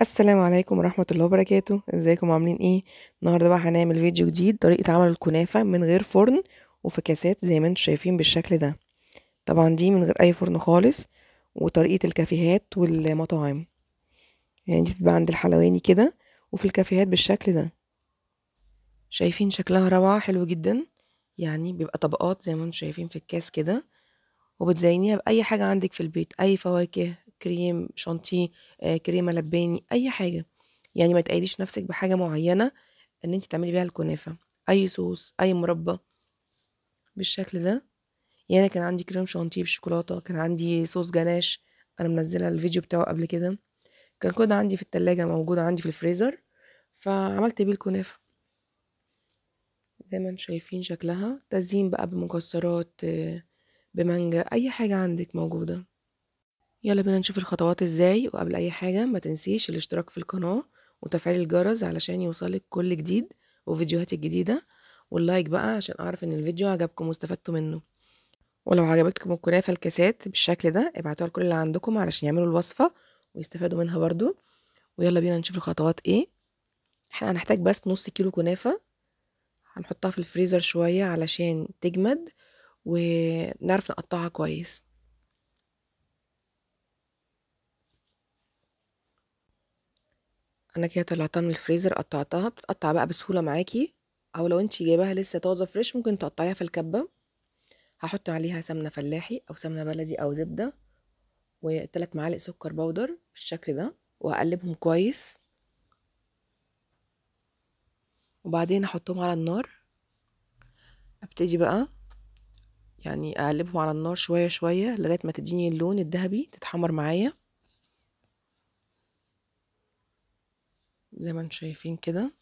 السلام عليكم ورحمة الله وبركاته ازيكم عاملين ايه النهاردة بقى هنعمل فيديو جديد طريقة عمل الكنافة من غير فرن وفي كاسات زي ما انتم شايفين بالشكل ده طبعا دي من غير اي فرن خالص وطريقة الكافيهات والمطاعم يعني دي بتبقى عند الحلواني كده وفي الكافيهات بالشكل ده شايفين شكلها روعة حلو جدا يعني بيبقى طبقات زي ما انتم شايفين في الكاس كده وبتزينيها بأي حاجة عندك في البيت أي فواكه كريم شانتيه آه، كريمه لباني اي حاجه يعني ما تقيديش نفسك بحاجه معينه ان انت تعملي بيها الكنافه اي صوص اي مربى بالشكل ده يعني أنا كان عندي كريم شانتيه بالشوكولاته كان عندي صوص جناش انا منزله الفيديو بتاعه قبل كده كان كود عندي في التلاجة موجود عندي في الفريزر فعملت بيه الكنافة زي ما انتم شايفين شكلها تزيين بقى بمكسرات آه، بمانجا اي حاجة عندك موجودة يلا بينا نشوف الخطوات ازاي وقبل اي حاجة ما تنسيش الاشتراك في القناة وتفعيل الجرس علشان يوصلك كل جديد وفيديوهاتي الجديدة واللايك بقى عشان اعرف ان الفيديو عجبكم واستفدتوا منه ولو عجبتكم الكنافة الكاسات بالشكل ده ابعتوها لكل اللي عندكم علشان يعملوا الوصفة ويستفادوا منها برضو ويلا بينا نشوف الخطوات ايه احنا هنحتاج بس نص كيلو كنافة هنحطها في الفريزر شوية علشان تجمد ونعرف نقطعها كويس النكهه طلعتها من الفريزر قطعتها بتتقطع بقى بسهوله معاكي او لو انت جايباها لسه طازه فريش ممكن تقطعيها في الكبه هحط عليها سمنه فلاحي او سمنه بلدي او زبده وثلاث معالق سكر بودر بالشكل ده وهقلبهم كويس وبعدين احطهم على النار ابتدي بقى يعني اقلبهم على النار شويه شويه لغايه ما تديني اللون الذهبي تتحمر معايا زي ما انتم شايفين كده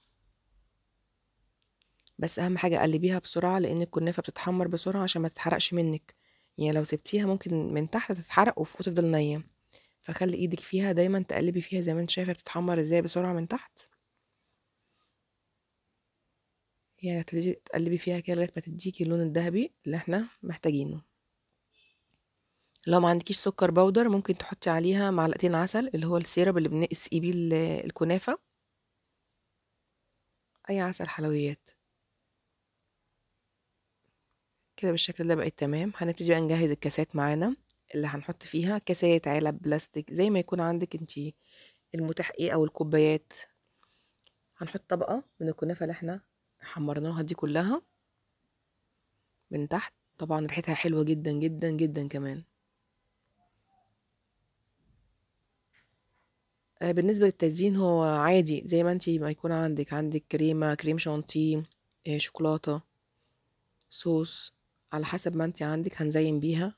بس اهم حاجه قلبيها بسرعه لان الكنافه بتتحمر بسرعه عشان ما تتحرقش منك يعني لو سبتيها ممكن من تحت تتحرق وفوق تفضل نيه فخلي ايدك فيها دايما تقلبي فيها زي ما انت شايفه بتتحمر ازاي بسرعه من تحت يعني تبتدي تقلبي فيها كده لغايه ما تديكي اللون الذهبي اللي احنا محتاجينه لو ما عندكيش سكر بودر ممكن تحطي عليها معلقتين عسل اللي هو السيرب اللي بنقسي بيه الكنافه أي عسل حلويات كده بالشكل ده بقت تمام هنبتدي بقى نجهز الكاسات معانا اللي هنحط فيها كاسات علب بلاستيك زي ما يكون عندك انتي المتاح ايه او الكوبايات هنحط طبقة من الكنافة اللي احنا حمرناها دي كلها من تحت طبعا ريحتها حلوة جدا جدا جدا كمان آه، بالنسبة للتزيين هو عادي زي ما انتي ما يكون عندك عندك كريمة كريم شانتيه آه، شوكولاتة صوص على حسب ما انتي عندك هنزين بيها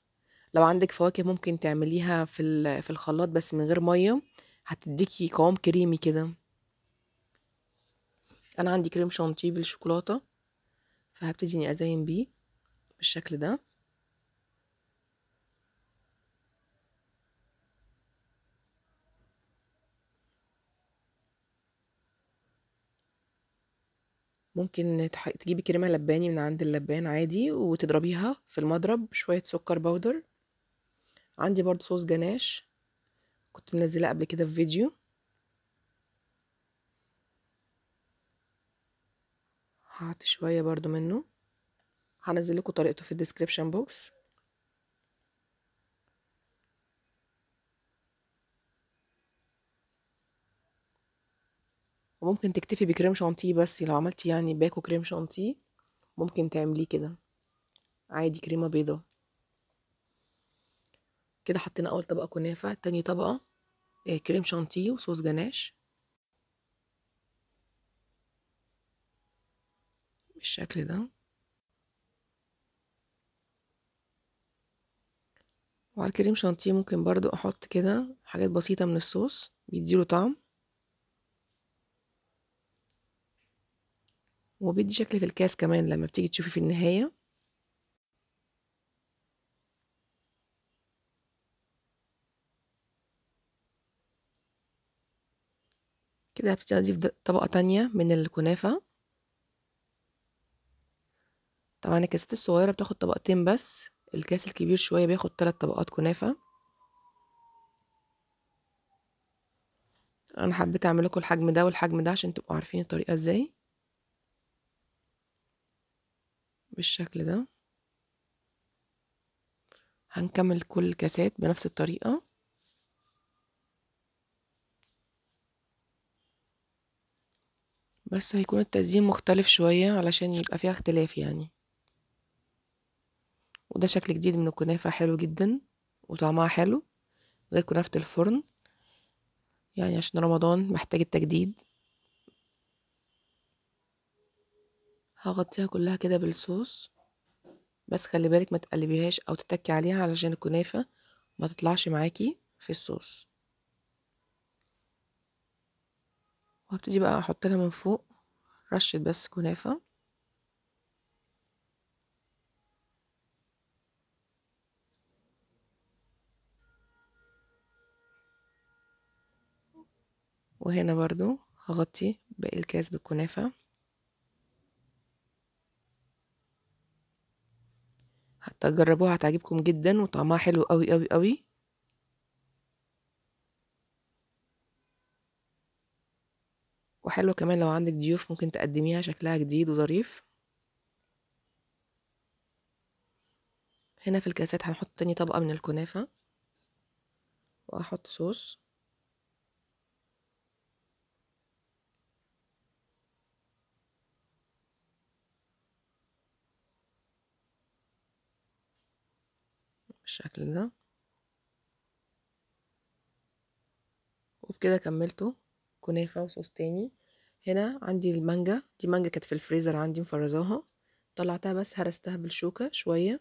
لو عندك فواكه ممكن تعمليها في في الخلاط بس من غير مية هتديكي قوام كريمي كده انا عندي كريم شانتيه بالشوكولاتة فهبتدي اني ازين بيه بالشكل ده ممكن تجيبي كريمة لباني من عند اللبان عادي وتضربيها في المضرب شوية سكر بودر عندي برضو صوص جناش كنت منزلة قبل كده في فيديو هعطي شوية برضو منه هنزل لكم طريقته في الديسكريبشن بوكس وممكن تكتفي بكريم شانتيه بس لو عملتي يعني باكو كريم شانتيه ممكن تعمليه كده عادي كريمة بيضة كده حطينا اول طبقة كنافة تاني طبقة آه، كريم شانتيه وصوص جناش بالشكل ده وعلى الكريم شانتيه ممكن برضو احط كده حاجات بسيطة من الصوص بيديله طعم وبيدي شكل في الكاس كمان لما بتيجي تشوفي في النهاية كده هبتدي أضيف طبقة تانية من الكنافة طبعا الكاسات الصغيرة بتاخد طبقتين بس الكاس الكبير شوية بياخد تلات طبقات كنافة انا حبيت اعمل لكم الحجم ده والحجم ده عشان تبقوا عارفين الطريقه ازاي بالشكل ده هنكمل كل الكاسات بنفس الطريقة بس هيكون التزيين مختلف شوية علشان يبقى فيها اختلاف يعني وده شكل جديد من الكنافة حلو جدا وطعمها حلو غير كنافة الفرن يعني عشان رمضان محتاج التجديد هغطيها كلها كده بالصوص بس خلي بالك ما تقلبيهاش او تتكي عليها علشان الكنافه ما تطلعش معاكي في الصوص وهبتدي بقى احط لها من فوق رشه بس كنافه وهنا برضو هغطي باقي الكاس بالكنافه هتجربوها جربوها هتعجبكم جدا وطعمها حلو قوي قوي قوي وحلو كمان لو عندك ضيوف ممكن تقدميها شكلها جديد وظريف هنا في الكاسات هنحط تاني طبقة من الكنافة وهحط صوص بالشكل ده وبكده كملته كنافة وصوص تاني هنا عندي المانجا دي مانجا كانت في الفريزر عندي مفرزاها طلعتها بس هرستها بالشوكة شوية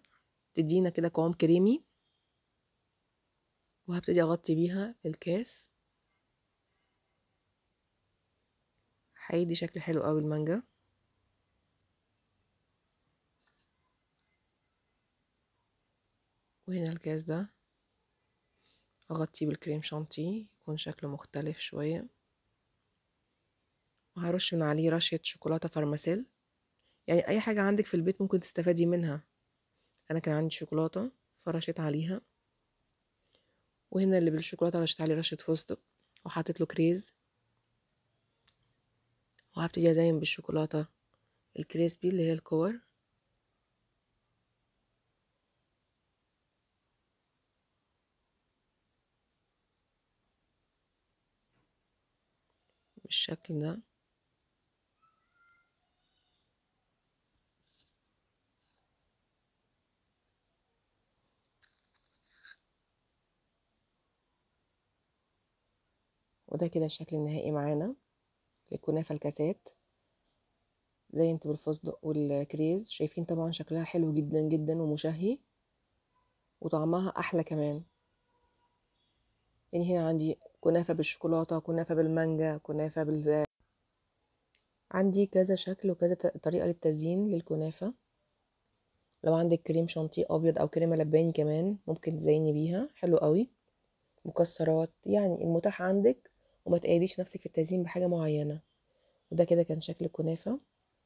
تدينا كده قوام كريمي وهبتدي اغطي بيها الكاس هيدي شكل حلو قوي المانجا وهنا الكاس ده اغطيه بالكريم شانتي يكون شكله مختلف شويه وهرش من عليه رشه شوكولاته فارماسيل يعني اي حاجه عندك في البيت ممكن تستفادي منها انا كان عندي شوكولاته فرشيت عليها وهنا اللي بالشوكولاته رشيت عليه رشه فستق وحطيت له كريز وهبتدي ازين بالشوكولاته الكريسبي اللي هي الكور بالشكل ده وده كده الشكل النهائي معانا للكنافة الكاسات زي انتوا بالفستق والكريز شايفين طبعا شكلها حلو جدا جدا ومشهي وطعمها احلى كمان يعني هنا عندي كنافة بالشوكولاتة كنافة بالمانجا كنافة بال عندي كذا شكل وكذا طريقة للتزيين للكنافة لو عندك كريم شانتيه أبيض أو كريمة لباني كمان ممكن تزيني بيها حلو قوي مكسرات يعني المتاح عندك وما تقيديش نفسك في التزيين بحاجة معينة وده كده كان شكل الكنافة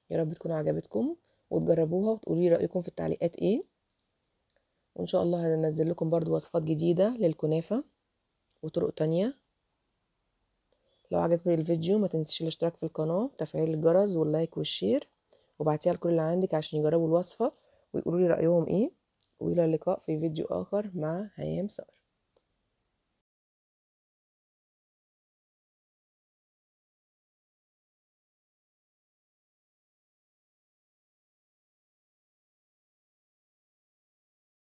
يا رب تكون عجبتكم وتجربوها وتقولي رأيكم في التعليقات ايه وان شاء الله هنزل لكم برضو وصفات جديدة للكنافة وطرق تانية لو عجبك الفيديو ما تنسيش الاشتراك في القناة وتفعيل الجرس واللايك والشير وبعتيها لكل اللي عندك عشان يجربوا الوصفة ويقولوا لي رأيهم ايه وإلى اللقاء في فيديو آخر مع هيام صقر